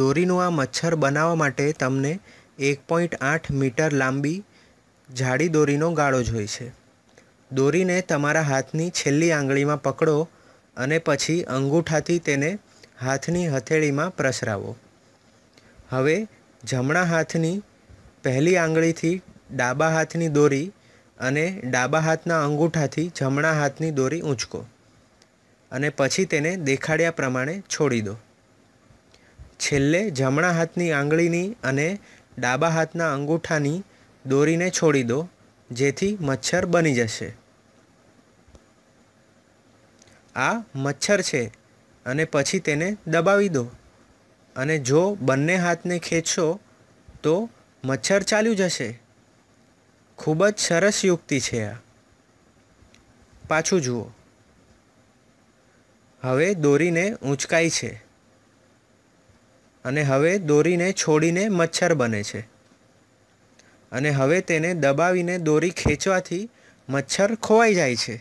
દોરીનું આ મચ્છર બનાવવા માટે તમને એક પોઈન્ટ આઠ મીટર લાંબી જાડી દોરીનો ગાળો જોઈશે દોરીને તમારા હાથની છેલ્લી આંગળીમાં પકડો અને પછી અંગૂઠાથી તેને હાથની હથેળીમાં પ્રસરાવો હવે જમણા હાથની પહેલી આંગળીથી ડાબા હાથની દોરી અને ડાબા હાથના અંગૂઠાથી જમણા હાથની દોરી ઊંચકો અને પછી તેને દેખાડ્યા પ્રમાણે છોડી દો છેલ્લે જમણા હાથની આંગળીની અને ડાબા હાથના અંગૂઠાની દોરીને છોડી દો જેથી મચ્છર બની જશે આ મચ્છર છે અને પછી તેને દબાવી દો અને જો બંને હાથને ખેંચશો તો મચ્છર ચાલ્યું જશે ખૂબ જ સરસ યુક્તિ છે આ પાછું જુઓ હવે દોરીને ઊંચકાઈ છે અને હવે દોરીને છોડીને મચ્છર બને છે અને હવે તેને દબાવીને દોરી ખેંચવાથી મચ્છર ખોવાઈ જાય છે